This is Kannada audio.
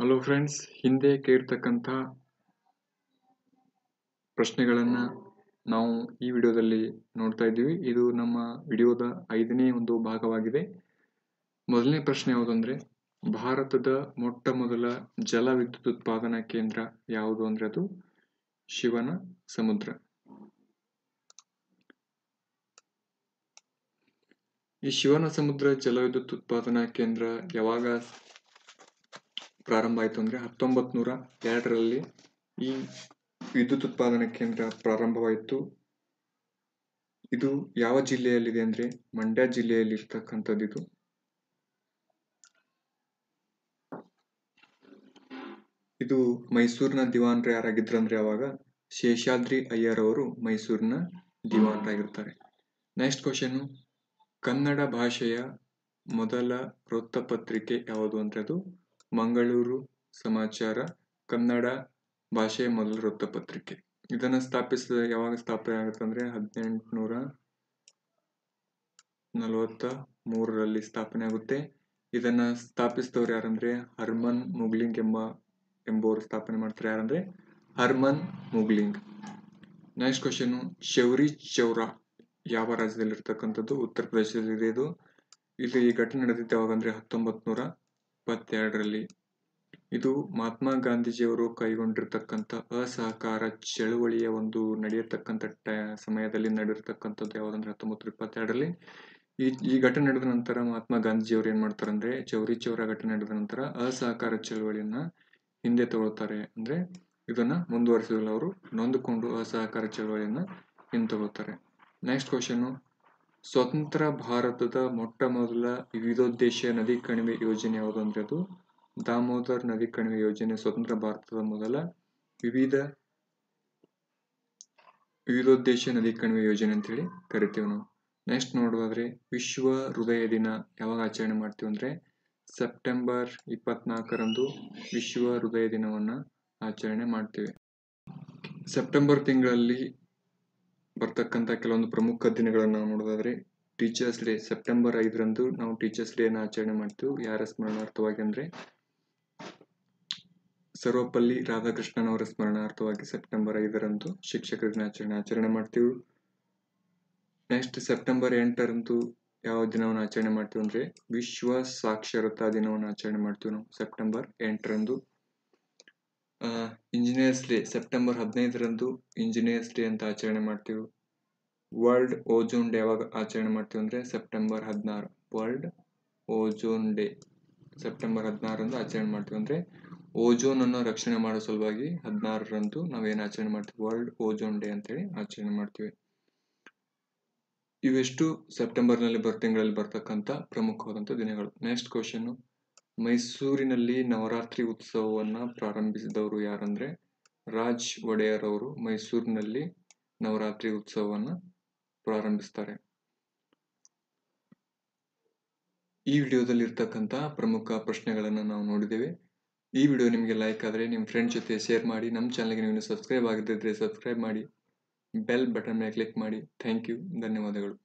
ಹಲೋ ಫ್ರೆಂಡ್ಸ್ ಹಿಂದೆ ಕೇರ್ತಕ್ಕಂತ ಪ್ರಶ್ನೆಗಳನ್ನು ನಾವು ಈ ವಿಡಿಯೋದಲ್ಲಿ ನೋಡ್ತಾ ಇದ್ದೀವಿ ಇದು ನಮ್ಮ ವಿಡಿಯೋದ ಐದನೇ ಒಂದು ಭಾಗವಾಗಿದೆ ಮೊದಲನೇ ಪ್ರಶ್ನೆ ಯಾವುದಂದ್ರೆ ಭಾರತದ ಮೊಟ್ಟ ಮೊದಲ ಜಲ ವಿದ್ಯುತ್ ಉತ್ಪಾದನಾ ಕೇಂದ್ರ ಯಾವುದು ಅಂದರೆ ಅದು ಶಿವನ ಸಮುದ್ರ ಈ ಶಿವನ ಸಮುದ್ರ ಜಲವಿದ್ಯುತ್ ಉತ್ಪಾದನಾ ಕೇಂದ್ರ ಯಾವಾಗ ಪ್ರಾರಂಭ ಆಯ್ತು ಅಂದ್ರೆ ಹತ್ತೊಂಬತ್ ನೂರ ಎರಡರಲ್ಲಿ ಈ ವಿದ್ಯುತ್ ಉತ್ಪಾದನಾ ಕೇಂದ್ರ ಪ್ರಾರಂಭವಾಯಿತು ಇದು ಯಾವ ಜಿಲ್ಲೆಯಲ್ಲಿದೆ ಅಂದ್ರೆ ಮಂಡ್ಯ ಜಿಲ್ಲೆಯಲ್ಲಿ ಇದು ಇದು ಮೈಸೂರಿನ ದಿವಾನ್ರು ಅಂದ್ರೆ ಅವಾಗ ಶೇಷಾದ್ರಿ ಅಯ್ಯರ್ ಅವರು ಮೈಸೂರಿನ ದಿವಾನ್ರಾಗಿರ್ತಾರೆ ನೆಕ್ಸ್ಟ್ ಕ್ವಶನ್ ಕನ್ನಡ ಭಾಷೆಯ ಮೊದಲ ವೃತ್ತಪತ್ರಿಕೆ ಯಾವುದು ಅಂದ್ರೆ ಅದು ಮಂಗಳೂರು ಸಮಾಚಾರ ಕನ್ನಡ ಭಾಷೆ ಮೊದಲ ವೃತ್ತಪತ್ರಿಕೆ ಇದನ್ನ ಸ್ಥಾಪಿಸಿದ ಯಾವಾಗ ಸ್ಥಾಪನೆ ಆಗುತ್ತೆ ಅಂದ್ರೆ ಹದಿನೆಂಟುನೂರ ನಲವತ್ತ ಮೂರರಲ್ಲಿ ಸ್ಥಾಪನೆ ಆಗುತ್ತೆ ಇದನ್ನ ಸ್ಥಾಪಿಸಿದವರು ಯಾರಂದ್ರೆ ಹರ್ಮನ್ ಮುಗ್ಲಿಂಗ್ ಎಂಬ ಎಂಬುವರು ಸ್ಥಾಪನೆ ಮಾಡ್ತಾರೆ ಯಾರಂದ್ರೆ Hermann Mogling next question Chauri Chaura ಯಾವ ರಾಜ್ಯದಲ್ಲಿರ್ತಕ್ಕಂಥದ್ದು ಉತ್ತರ ಪ್ರದೇಶದಲ್ಲಿದೆ ಇದು ಇದು ಈ ಘಟನೆ ನಡೆದಿತ್ತು ಯಾವಾಗ ಅಂದ್ರೆ ಹತ್ತೊಂಬತ್ತು ನೂರ ಇಪ್ಪತ್ತೆರಡರಲ್ಲಿ ಇದು ಮಹಾತ್ಮ ಗಾಂಧೀಜಿಯವರು ಕೈಗೊಂಡಿರ್ತಕ್ಕಂಥ ಅಸಹಕಾರ ಚಳುವಳಿಯ ಒಂದು ನಡೆಯತಕ್ಕಂಥ ಟ ಸಮಯದಲ್ಲಿ ನಡೆಯತಕ್ಕಂಥದ್ದು ಯಾವುದಂದ್ರೆ ಹತ್ತೊಂಬತ್ತು ಇಪ್ಪತ್ತೆರಡರಲ್ಲಿ ಈ ಈ ಘಟನೆ ನಡೆದ ನಂತರ ಮಹಾತ್ಮ ಗಾಂಧೀಜಿಯವರು ಏನು ಮಾಡ್ತಾರೆ ಅಂದ್ರೆ ಚೌರಿ ಚೌರ ಘಟನೆ ನಡೆದ ನಂತರ ಅಸಹಕಾರ ಚಳುವಳಿಯನ್ನ ಹಿಂದೆ ತಗೊಳ್ತಾರೆ ಅಂದ್ರೆ ಇದನ್ನ ಮುಂದುವರಿಸಲು ಅವರು ನೊಂದುಕೊಂಡು ಅಸಹಕಾರ ಚಳುವಳಿಯನ್ನ ಹಿಂದೆ ತಗೊಳ್ತಾರೆ ನೆಕ್ಸ್ಟ್ ಕ್ವಶನ್ ಸ್ವತಂತ್ರ ಭಾರತದ ಮೊಟ್ಟ ಮೊದಲ ವಿವಿಧೋದ್ದೇಶೀಯ ನದಿ ಕಣಿವೆ ಯೋಜನೆ ಯಾವುದು ಅಂದರೆ ಅದು ದಾಮೋದರ್ ನದಿ ಕಣಿವೆ ಯೋಜನೆ ಸ್ವತಂತ್ರ ಭಾರತದ ಮೊದಲ ವಿವಿಧ ವಿವಿಧೋದ್ದೇಶ ನದಿ ಕಣಿವೆ ಯೋಜನೆ ಅಂತ ಹೇಳಿ ಕರಿತೀವಿ ನಾವು ನೆಕ್ಸ್ಟ್ ನೋಡೋದಾದ್ರೆ ವಿಶ್ವ ಹೃದಯ ದಿನ ಯಾವಾಗ ಆಚರಣೆ ಮಾಡ್ತೀವಿ ಅಂದರೆ ಸೆಪ್ಟೆಂಬರ್ ಇಪ್ಪತ್ನಾಲ್ಕರಂದು ವಿಶ್ವ ಹೃದಯ ದಿನವನ್ನು ಆಚರಣೆ ಮಾಡ್ತೀವಿ ಸೆಪ್ಟೆಂಬರ್ ತಿಂಗಳಲ್ಲಿ ಬರ್ತಕ್ಕಂಥ ಕೆಲವೊಂದು ಪ್ರಮುಖ ದಿನಗಳನ್ನು ನಾವು ನೋಡೋದಾದ್ರೆ ಟೀಚರ್ಸ್ ಡೇ ಸೆಪ್ಟೆಂಬರ್ ಐದರಂದು ನಾವು ಟೀಚರ್ಸ್ ಡೇನ ಆಚರಣೆ ಮಾಡ್ತೀವಿ ಯಾರ ಸ್ಮರಣಾರ್ಥವಾಗಿ ಅಂದ್ರೆ ಸರ್ವಪಲ್ಲಿ ರಾಧಾಕೃಷ್ಣನ್ ಅವರ ಸ್ಮರಣಾರ್ಥವಾಗಿ ಸೆಪ್ಟೆಂಬರ್ ಐದರಂದು ಶಿಕ್ಷಕರ ದಿನಾಚರಣೆ ಆಚರಣೆ ಮಾಡ್ತೀವಿ ನೆಕ್ಸ್ಟ್ ಸೆಪ್ಟೆಂಬರ್ ಎಂಟರಂದು ಯಾವ ದಿನವನ್ನು ಆಚರಣೆ ಮಾಡ್ತೀವಿ ಅಂದರೆ ವಿಶ್ವ ಸಾಕ್ಷರತಾ ದಿನವನ್ನು ಆಚರಣೆ ಮಾಡ್ತೀವಿ ನಾವು ಸೆಪ್ಟೆಂಬರ್ ಎಂಟರಂದು ಇಂಜಿನಿಯರ್ಸ್ ಡೇ ಸೆಪ್ಟೆಂಬರ್ ಹದಿನೈದರಂದು ಇಂಜಿನಿಯರ್ಸ್ ಡೇ ಅಂತ ಆಚರಣೆ ಮಾಡ್ತೀವಿ ವರ್ಲ್ಡ್ ಓಜೋನ್ ಡೇ ಯಾವಾಗ ಆಚರಣೆ ಮಾಡ್ತೀವಿ ಅಂದರೆ ಸೆಪ್ಟೆಂಬರ್ ಹದಿನಾರು ವರ್ಲ್ಡ್ ಓಜೋನ್ ಡೇ ಸೆಪ್ಟೆಂಬರ್ ಹದಿನಾರರಂದು ಆಚರಣೆ ಮಾಡ್ತೀವಿ ಅಂದರೆ ಅನ್ನು ರಕ್ಷಣೆ ಮಾಡೋ ಸಲುವಾಗಿ ಹದಿನಾರರಂದು ನಾವೇನು ಆಚರಣೆ ಮಾಡ್ತೀವಿ ವರ್ಲ್ಡ್ ಓಜೋನ್ ಡೇ ಅಂತೇಳಿ ಆಚರಣೆ ಮಾಡ್ತೀವಿ ಇವೆಷ್ಟು ಸೆಪ್ಟೆಂಬರ್ನಲ್ಲಿ ಬರ್ ತಿಂಗಳಲ್ಲಿ ಬರ್ತಕ್ಕಂಥ ಪ್ರಮುಖವಾದಂಥ ದಿನಗಳು ನೆಕ್ಸ್ಟ್ ಕ್ವಶನ್ನು ಮೈಸೂರಿನಲ್ಲಿ ನವರಾತ್ರಿ ಉತ್ಸವವನ್ನು ಪ್ರಾರಂಭಿಸಿದವರು ಯಾರಂದರೆ ರಾಜ್ ಒಡೆಯರ್ ಅವರು ಮೈಸೂರಿನಲ್ಲಿ ನವರಾತ್ರಿ ಉತ್ಸವವನ್ನು ಪ್ರಾರಂಭಿಸ್ತಾರೆ ಈ ವಿಡಿಯೋದಲ್ಲಿ ಇರ್ತಕ್ಕಂಥ ಪ್ರಮುಖ ಪ್ರಶ್ನೆಗಳನ್ನು ನಾವು ನೋಡಿದ್ದೇವೆ ಈ ವಿಡಿಯೋ ನಿಮಗೆ ಲೈಕ್ ಆದರೆ ನಿಮ್ಮ ಫ್ರೆಂಡ್ ಜೊತೆ ಶೇರ್ ಮಾಡಿ ನಮ್ಮ ಚಾನಲ್ಗೆ ನೀವು ಸಬ್ಸ್ಕ್ರೈಬ್ ಆಗದಿದ್ದರೆ ಸಬ್ಸ್ಕ್ರೈಬ್ ಮಾಡಿ ಬೆಲ್ ಬಟನ್ ಮೇಲೆ ಕ್ಲಿಕ್ ಮಾಡಿ ಥ್ಯಾಂಕ್ ಯು ಧನ್ಯವಾದಗಳು